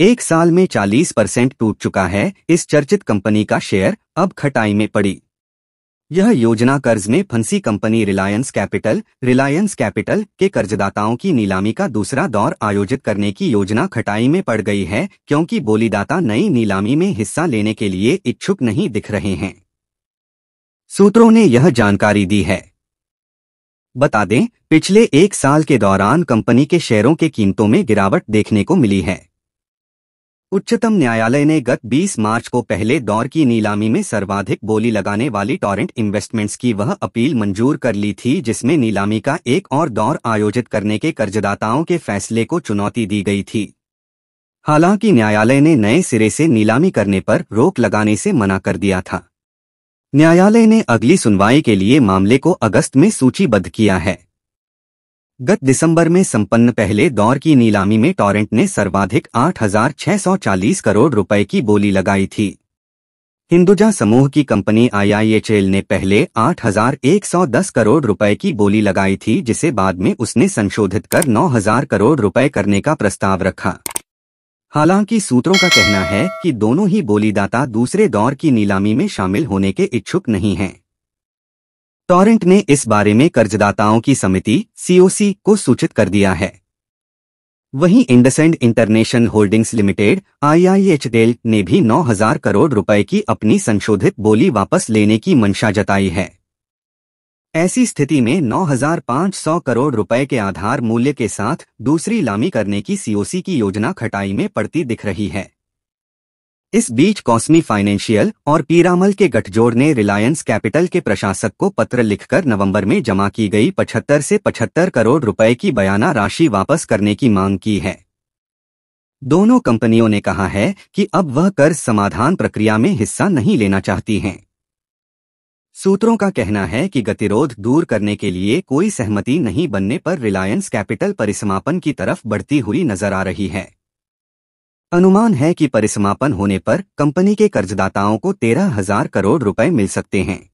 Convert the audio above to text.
एक साल में 40 परसेंट टूट चुका है इस चर्चित कंपनी का शेयर अब खटाई में पड़ी यह योजना कर्ज में फंसी company Reliance Capital Reliance Capital के कर्जदाताओं की नीलामी का दूसरा दौर आयोजित करने की योजना खटाई में पड़ गई है क्योंकि बोलीदाता नई नीलामी में हिस्सा लेने के लिए इच्छुक नहीं दिख रहे हैं सूत्रों ने यह जानकारी दी है बता दें पिछले एक साल के दौरान कंपनी के शेयरों के कीमतों में गिरावट देखने को मिली है उच्चतम न्यायालय ने गत 20 मार्च को पहले दौर की नीलामी में सर्वाधिक बोली लगाने वाली टॉरेंट इन्वेस्टमेंट्स की वह अपील मंजूर कर ली थी जिसमें नीलामी का एक और दौर आयोजित करने के कर्जदाताओं के फैसले को चुनौती दी गई थी हालांकि न्यायालय ने नए सिरे से नीलामी करने पर रोक लगाने से मना कर दिया था न्यायालय ने अगली सुनवाई के लिए मामले को अगस्त में सूचीबद्ध किया है गत दिसंबर में संपन्न पहले दौर की नीलामी में टॉरेंट ने सर्वाधिक 8,640 करोड़ रुपए की बोली लगाई थी हिंदुजा समूह की कंपनी आईआईएचएल ने पहले 8,110 करोड़ रुपए की बोली लगाई थी जिसे बाद में उसने संशोधित कर 9,000 करोड़ रुपए करने का प्रस्ताव रखा हालांकि सूत्रों का कहना है कि दोनों ही बोलीदाता दूसरे दौर की नीलामी में शामिल होने के इच्छुक नहीं हैं टॉरेंट ने इस बारे में कर्जदाताओं की समिति सीओसी को सूचित कर दिया है वहीं इंडसेंड इंटरनेशनल होल्डिंग्स लिमिटेड डेल ने भी 9000 करोड़ रुपए की अपनी संशोधित बोली वापस लेने की मंशा जताई है ऐसी स्थिति में 9,500 करोड़ रुपए के आधार मूल्य के साथ दूसरी लामी करने की सीओसी की योजना खटाई में पड़ती दिख रही है इस बीच कौसमी फाइनेंशियल और पीरामल के गठजोड़ ने रिलायंस कैपिटल के प्रशासक को पत्र लिखकर नवंबर में जमा की गई 75 से 75 करोड़ रुपए की बयाना राशि वापस करने की मांग की है दोनों कंपनियों ने कहा है कि अब वह कर्ज समाधान प्रक्रिया में हिस्सा नहीं लेना चाहती हैं सूत्रों का कहना है कि गतिरोध दूर करने के लिए कोई सहमति नहीं बनने पर रिलायंस कैपिटल परिसमापन की तरफ बढ़ती हुई नजर आ रही है अनुमान है कि परिसमापन होने पर कंपनी के कर्जदाताओं को तेरह हजार करोड़ रुपए मिल सकते हैं